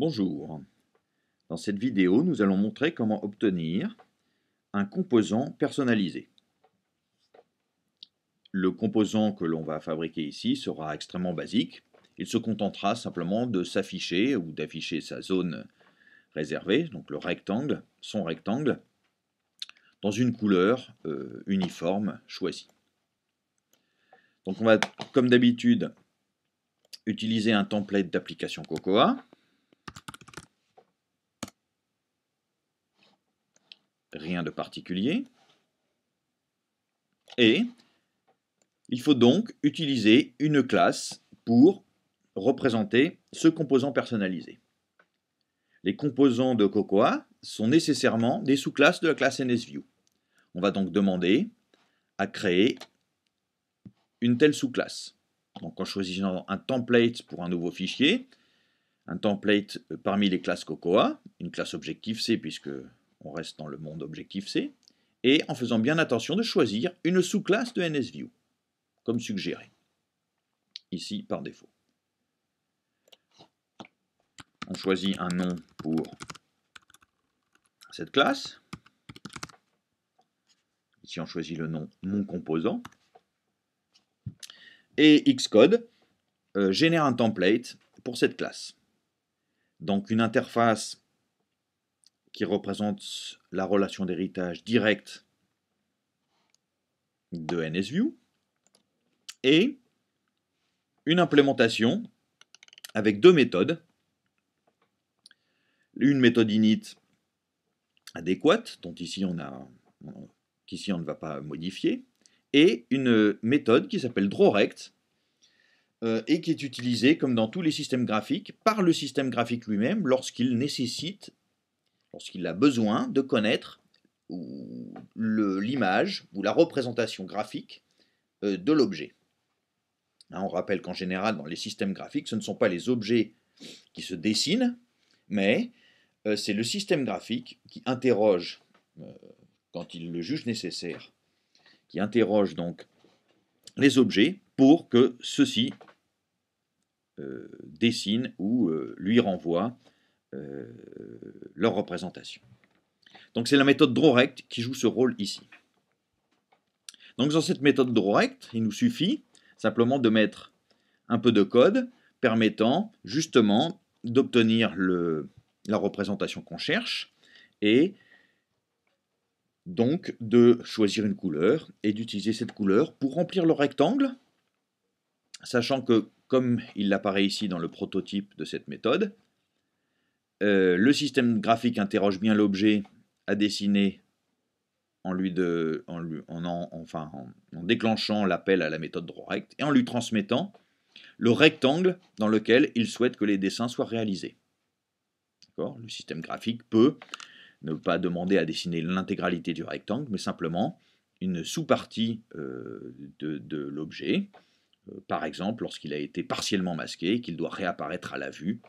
Bonjour. Dans cette vidéo, nous allons montrer comment obtenir un composant personnalisé. Le composant que l'on va fabriquer ici sera extrêmement basique. Il se contentera simplement de s'afficher ou d'afficher sa zone réservée, donc le rectangle, son rectangle, dans une couleur euh, uniforme choisie. Donc on va, comme d'habitude, utiliser un template d'application Cocoa rien de particulier. Et il faut donc utiliser une classe pour représenter ce composant personnalisé. Les composants de Cocoa sont nécessairement des sous-classes de la classe NSView. On va donc demander à créer une telle sous-classe. Donc en choisissant un template pour un nouveau fichier, un template euh, parmi les classes Cocoa, une classe objective C puisque on reste dans le monde objectif C, et en faisant bien attention de choisir une sous-classe de NSView, comme suggéré, ici par défaut. On choisit un nom pour cette classe. Ici, on choisit le nom mon composant. Et Xcode euh, génère un template pour cette classe. Donc une interface qui représente la relation d'héritage directe de NSView, et une implémentation avec deux méthodes. Une méthode init adéquate, dont ici on a, qu'ici on ne va pas modifier, et une méthode qui s'appelle drawRect, euh, et qui est utilisée, comme dans tous les systèmes graphiques, par le système graphique lui-même lorsqu'il nécessite qu'il a besoin de connaître l'image ou la représentation graphique euh, de l'objet. Hein, on rappelle qu'en général, dans les systèmes graphiques, ce ne sont pas les objets qui se dessinent, mais euh, c'est le système graphique qui interroge, euh, quand il le juge nécessaire, qui interroge donc les objets pour que ceux-ci dessinent ou lui renvoient euh, leur représentation. Donc c'est la méthode Drawrect qui joue ce rôle ici. Donc dans cette méthode Drawrect, il nous suffit simplement de mettre un peu de code permettant justement d'obtenir la représentation qu'on cherche et donc de choisir une couleur et d'utiliser cette couleur pour remplir le rectangle, sachant que comme il apparaît ici dans le prototype de cette méthode, euh, le système graphique interroge bien l'objet à dessiner en, lui de, en, en déclenchant l'appel à la méthode drawRect et en lui transmettant le rectangle dans lequel il souhaite que les dessins soient réalisés. Le système graphique peut ne pas demander à dessiner l'intégralité du rectangle, mais simplement une sous-partie euh, de, l'objet, euh, par exemple lorsqu'il a été partiellement masqué et qu'il doit réapparaître à la vue,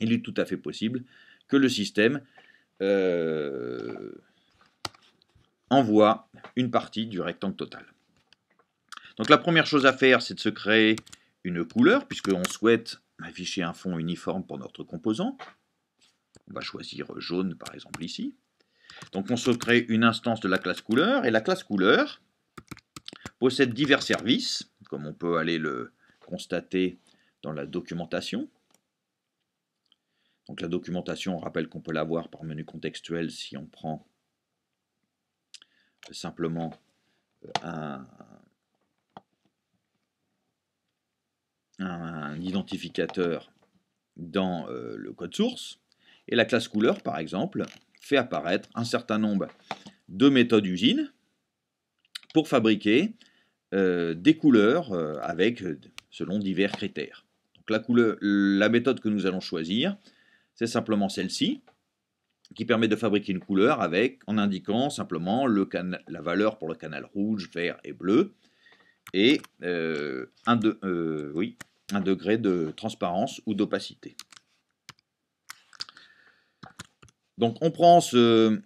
il est tout à fait possible que le système euh, envoie une partie du rectangle total. Donc la première chose à faire, c'est de se créer une couleur, puisqu'on souhaite afficher un fond uniforme pour notre composant. On va choisir jaune, par exemple, ici. Donc on se crée une instance de la classe couleur, et la classe couleur possède divers services, comme on peut aller le constater dans la documentation. Donc la documentation, on rappelle qu'on peut l'avoir par menu contextuel si on prend euh, simplement euh, un, identificateur dans euh, le code source. Et la classe couleur, par exemple, fait apparaître un certain nombre de méthodes usines pour fabriquer des couleurs avec, selon divers critères. Donc la, la méthode que nous allons choisir c'est simplement celle-ci qui permet de fabriquer une couleur avec, en indiquant simplement le la valeur pour le canal rouge, vert et bleu, et euh, un, de, euh, oui, un degré de transparence ou d'opacité. Donc on prend ce,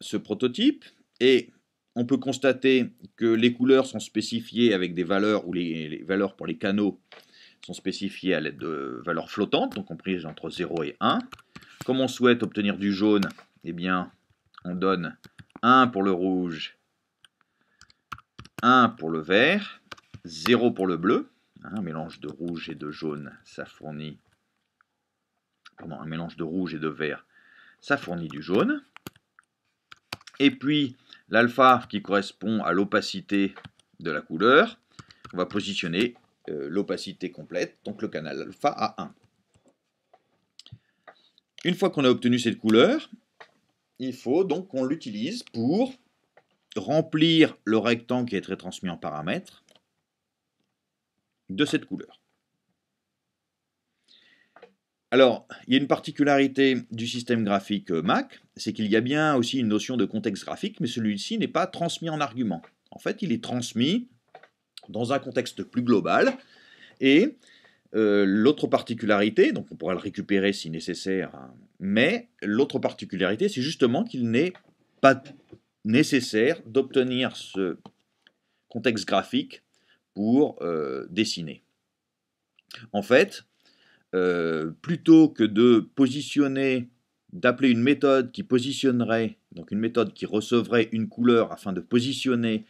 ce prototype et on peut constater que les couleurs sont spécifiées avec des valeurs ou les valeurs pour les canaux sont spécifiés à l'aide de valeurs flottantes, donc comprises entre 0 et 1. Comme on souhaite obtenir du jaune, eh bien, on donne 1 pour le rouge, 1 pour le vert, 0 pour le bleu. Hein, un mélange de rouge et de jaune, ça fournit... un mélange de rouge et de vert, ça fournit du jaune. Et puis, l'alpha qui correspond à l'opacité de la couleur, on va positionner euh, l'opacité complète, donc le canal alpha à 1. Une fois qu'on a obtenu cette couleur, il faut donc qu'on l'utilise pour remplir le rectangle qui est transmis en paramètres de cette couleur. Alors, il y a une particularité du système graphique Mac, c'est qu'il y a bien aussi une notion de contexte graphique, mais celui-ci n'est pas transmis en argument. En fait, il est transmis dans un contexte plus global. Et euh, l'autre particularité, donc on pourra le récupérer si nécessaire, hein, mais l'autre particularité, c'est justement qu'il n'est pas nécessaire d'obtenir ce contexte graphique pour euh, dessiner. En fait, euh, plutôt que de positionner, d'appeler une méthode qui positionnerait, donc une méthode qui recevrait une couleur afin de positionner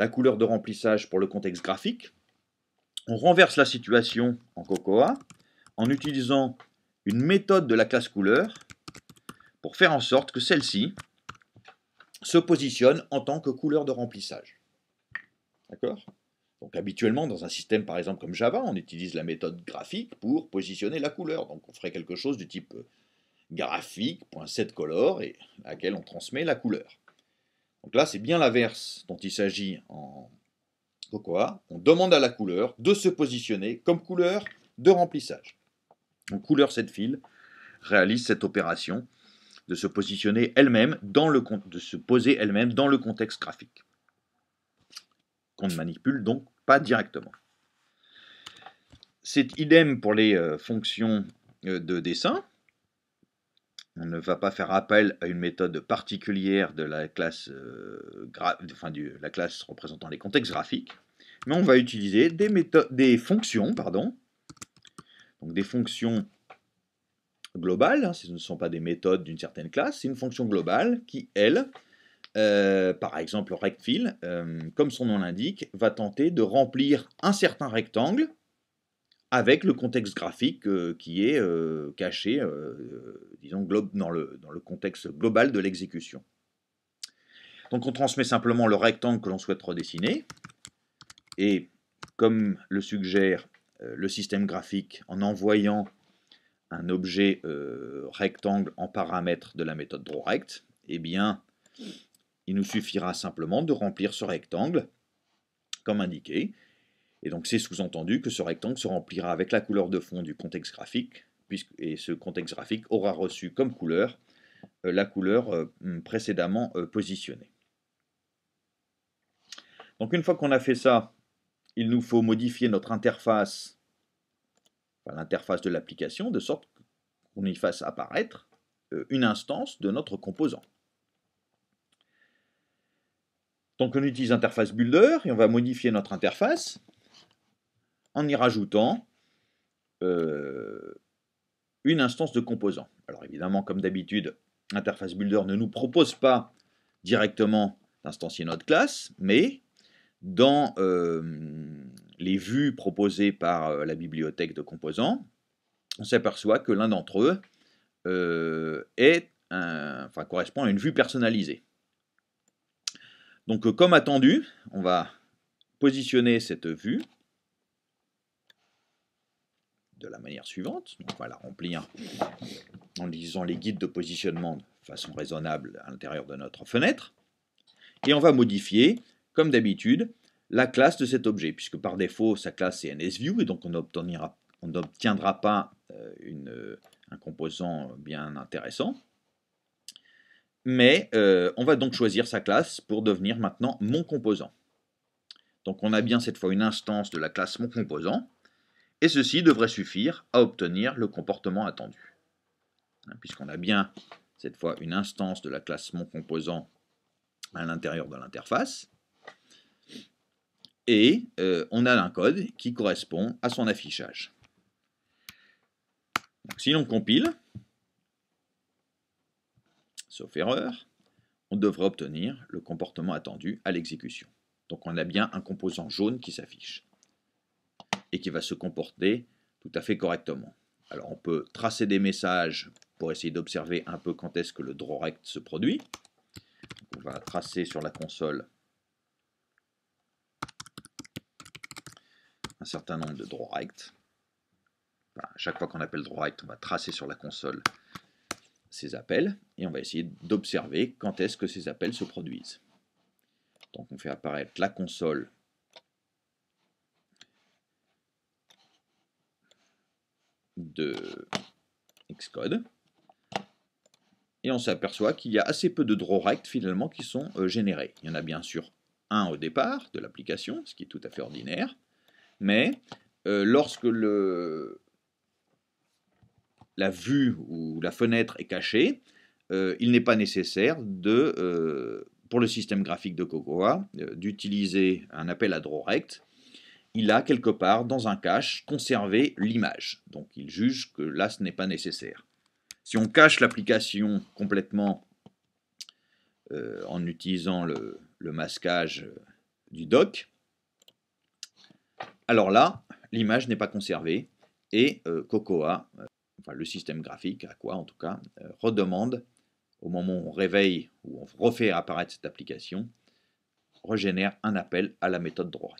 la couleur de remplissage pour le contexte graphique. On renverse la situation en Cocoa en utilisant une méthode de la classe couleur pour faire en sorte que celle-ci se positionne en tant que couleur de remplissage. D'accord Donc habituellement, dans un système par exemple comme Java, on utilise la méthode graphique pour positionner la couleur. Donc on ferait quelque chose du type graphique.setColor et à laquelle on transmet la couleur. Donc là, c'est bien l'inverse dont il s'agit en cocoa. On demande à la couleur de se positionner comme couleur de remplissage. Donc couleur cette file réalise cette opération de se positionner elle-même dans le de se poser elle-même dans le contexte graphique qu'on ne manipule donc pas directement. C'est idem pour les euh, fonctions euh, de dessin. On ne va pas faire appel à une méthode particulière de la classe, euh, la classe représentant les contextes graphiques, mais on va utiliser des, fonctions, pardon, donc des fonctions globales, hein, ce ne sont pas des méthodes d'une certaine classe, c'est une fonction globale qui, elle, euh, par exemple rectfill, euh, comme son nom l'indique, va tenter de remplir un certain rectangle avec le contexte graphique euh, qui est euh, caché, euh, dans le, contexte global de l'exécution. Donc on transmet simplement le rectangle que l'on souhaite redessiner, et comme le suggère le système graphique en envoyant un objet rectangle en paramètre de la méthode drawRect, eh bien, il nous suffira simplement de remplir ce rectangle, comme indiqué, et donc c'est sous-entendu que ce rectangle se remplira avec la couleur de fond du contexte graphique, puisque, et ce contexte graphique aura reçu comme couleur euh, la couleur euh, hum, précédemment euh, positionnée. Donc une fois qu'on a fait ça, il nous faut modifier notre interface, enfin, l'interface de l'application, de sorte qu'on y fasse apparaître une instance de notre composant. Donc on utilise interface builder et on va modifier notre interface en y rajoutant euh, une instance de composant. Alors évidemment, comme d'habitude, Interface Builder ne nous propose pas directement d'instancier notre classe, mais dans euh, les vues proposées par euh, la bibliothèque de composants, on s'aperçoit que l'un d'entre eux est enfin, correspond à une vue personnalisée. Donc comme attendu, on va positionner cette vue de la manière suivante. on va la remplir en lisant les guides de positionnement de façon raisonnable à l'intérieur de notre fenêtre. Et on va modifier, comme d'habitude, la classe de cet objet, puisque par défaut, sa classe est NSView, et donc on n'obtiendra pas euh, un composant bien intéressant. Mais euh, on va donc choisir sa classe pour devenir maintenant mon composant. Donc on a bien cette fois une instance de la classe mon composant, et ceci devrait suffire à obtenir le comportement attendu. Hein, puisqu'on a bien, cette fois, une instance de la classe mon composant à l'intérieur de l'interface, et euh, on a un code qui correspond à son affichage. si l'on compile, sauf erreur, on devrait obtenir le comportement attendu à l'exécution. Donc on a bien un composant jaune qui s'affiche et qui va se comporter tout à fait correctement. Alors on peut tracer des messages pour essayer d'observer un peu quand est-ce que le draw se produit. on va tracer sur la console un certain nombre de draw rect. chaque fois qu'on appelle draw on va tracer sur la console ces appels et on va essayer d'observer quand est-ce que ces appels se produisent. Donc on fait apparaître la console de Xcode. Et on s'aperçoit qu'il y a assez peu de draw finalement qui sont euh, générés. Il y en a bien sûr un au départ de l'application, ce qui est tout à fait ordinaire, mais euh, lorsque le, la vue ou la fenêtre est cachée, euh, il n'est pas nécessaire de, pour le système graphique de Cocoa d'utiliser un appel à draw il a quelque part dans un cache conservé l'image. Donc il juge que là ce n'est pas nécessaire. Si on cache l'application complètement euh, en utilisant le, masquage euh, du doc, alors là l'image n'est pas conservée et euh, Cocoa, enfin, le système graphique, à quoi en tout cas, redemande au moment où on réveille ou on refait apparaître cette application, régénère un appel à la méthode draw